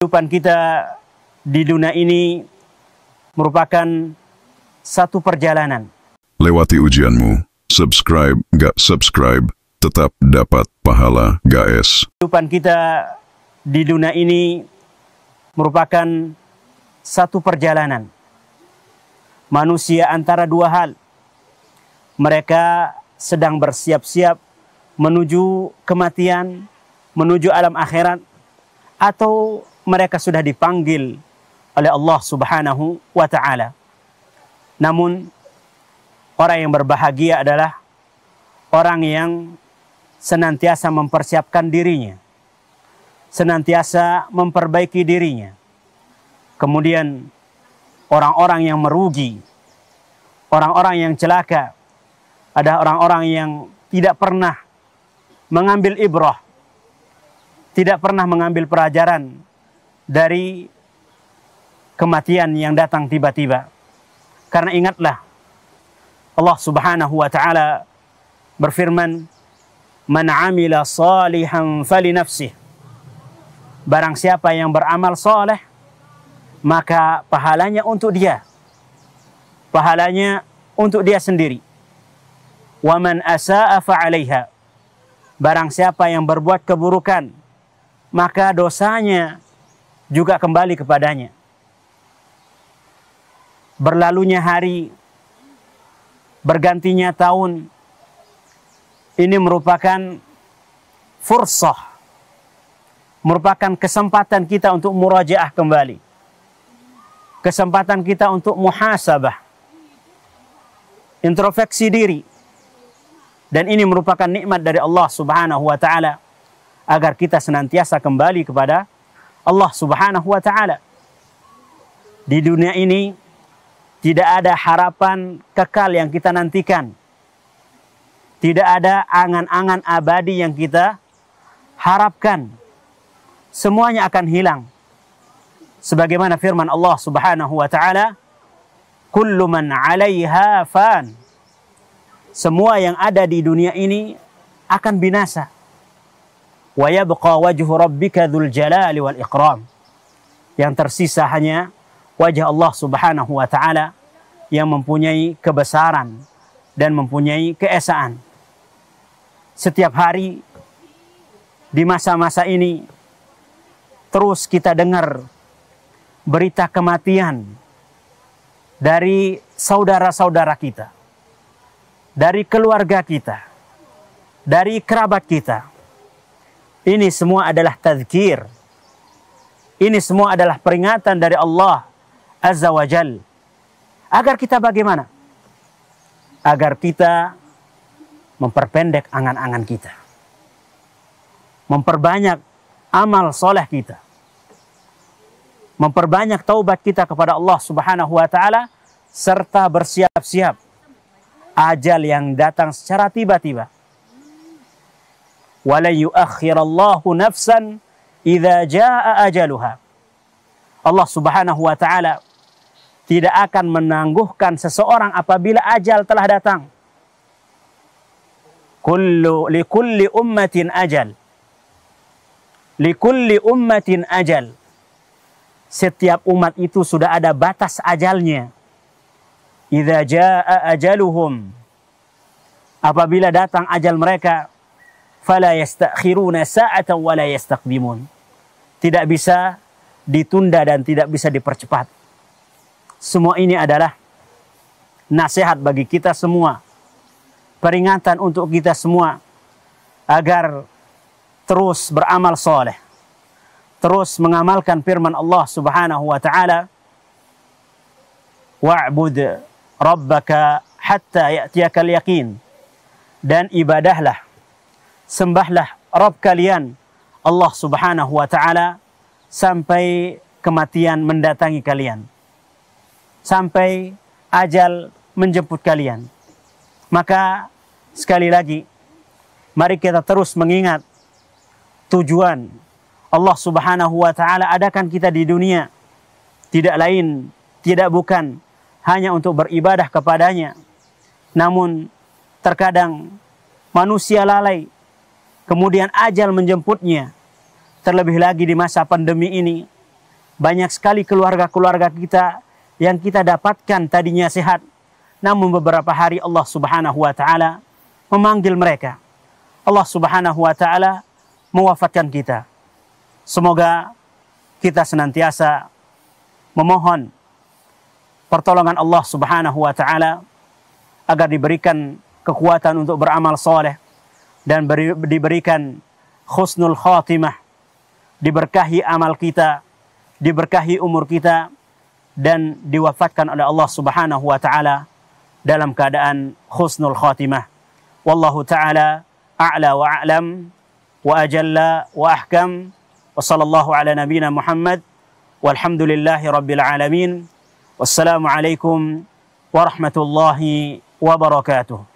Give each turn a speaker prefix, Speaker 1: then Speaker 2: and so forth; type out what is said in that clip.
Speaker 1: Kehidupan kita di dunia ini merupakan satu perjalanan. Lewati ujianmu, subscribe, gak subscribe, tetap dapat pahala guys. Kehidupan kita di dunia ini merupakan satu perjalanan. Manusia antara dua hal. Mereka sedang bersiap-siap menuju kematian, menuju alam akhirat, atau mereka sudah dipanggil oleh Allah Subhanahu wa taala. Namun orang yang berbahagia adalah orang yang senantiasa mempersiapkan dirinya, senantiasa memperbaiki dirinya. Kemudian orang-orang yang merugi, orang-orang yang celaka, ada orang-orang yang tidak pernah mengambil ibrah, tidak pernah mengambil pelajaran dari kematian yang datang tiba-tiba. Karena ingatlah Allah Subhanahu wa taala berfirman, "Man 'amila salihan falinafsih." Barang siapa yang beramal saleh maka pahalanya untuk dia. Pahalanya untuk dia sendiri. Waman asa'a 'alaiha." Barang siapa yang berbuat keburukan, maka dosanya juga kembali kepadanya. Berlalunya hari, bergantinya tahun, ini merupakan fursah, merupakan kesempatan kita untuk murajaah kembali. Kesempatan kita untuk muhasabah, introspeksi diri. Dan ini merupakan nikmat dari Allah Subhanahu wa taala agar kita senantiasa kembali kepada Allah Subhanahu wa taala. Di dunia ini tidak ada harapan kekal yang kita nantikan. Tidak ada angan-angan abadi yang kita harapkan. Semuanya akan hilang. Sebagaimana firman Allah Subhanahu wa taala, "Kullu man 'alaiha fan." Semua yang ada di dunia ini akan binasa. Yang tersisa hanya wajah Allah Subhanahu wa taala yang mempunyai kebesaran dan mempunyai keesaan. Setiap hari di masa-masa ini terus kita dengar berita kematian dari saudara-saudara kita, dari keluarga kita, dari kerabat kita ini semua adalah tazkir. Ini semua adalah peringatan dari Allah Azza wa Jal. Agar kita bagaimana? Agar kita memperpendek angan-angan kita. Memperbanyak amal soleh kita. Memperbanyak taubat kita kepada Allah subhanahu wa ta'ala. Serta bersiap-siap. Ajal yang datang secara tiba-tiba وَلَنْ يُؤَخِّرَ اللَّهُ نَفْسًا إِذَا جَاءَ أَجَلُهَا Allah subhanahu wa ta'ala tidak akan menangguhkan seseorang apabila ajal telah datang. Kullu kulli ummatin ajal. kulli ummatin ajal. Setiap umat itu sudah ada batas ajalnya. Iza jaa ajaluhum. Apabila datang ajal mereka, fala yastakhiruna sa'atan wala yastaqdimun. Tidak bisa ditunda dan tidak bisa dipercepat. Semua ini adalah nasihat bagi kita semua. Peringatan untuk kita semua agar terus beramal soleh. Terus mengamalkan firman Allah subhanahu wa ta'ala. Wa'bud rabbaka hatta ya'tiakal yakin. Dan ibadahlah sembahlah Rabb kalian Allah subhanahu wa ta'ala sampai kematian mendatangi kalian. Sampai ajal menjemput kalian. Maka sekali lagi mari kita terus mengingat tujuan Allah subhanahu wa ta'ala adakan kita di dunia. Tidak lain, tidak bukan hanya untuk beribadah kepadanya. Namun terkadang manusia lalai Kemudian ajal menjemputnya. Terlebih lagi di masa pandemi ini. Banyak sekali keluarga-keluarga kita yang kita dapatkan tadinya sehat. Namun beberapa hari Allah subhanahu wa ta'ala memanggil mereka. Allah subhanahu wa ta'ala mewafatkan kita. Semoga kita senantiasa memohon pertolongan Allah Subhanahu wa taala agar diberikan kekuatan untuk beramal soleh dan beri, diberikan khusnul khatimah, diberkahi amal kita, diberkahi umur kita dan diwafatkan oleh Allah Subhanahu wa taala dalam keadaan khusnul khatimah. Wallahu taala a'la wa a'lam wa ajalla wa ahkam wa sallallahu ala nabiyyina Muhammad walhamdulillahi rabbil alamin. Wassalamu alaikum warahmatullahi wabarakatuh.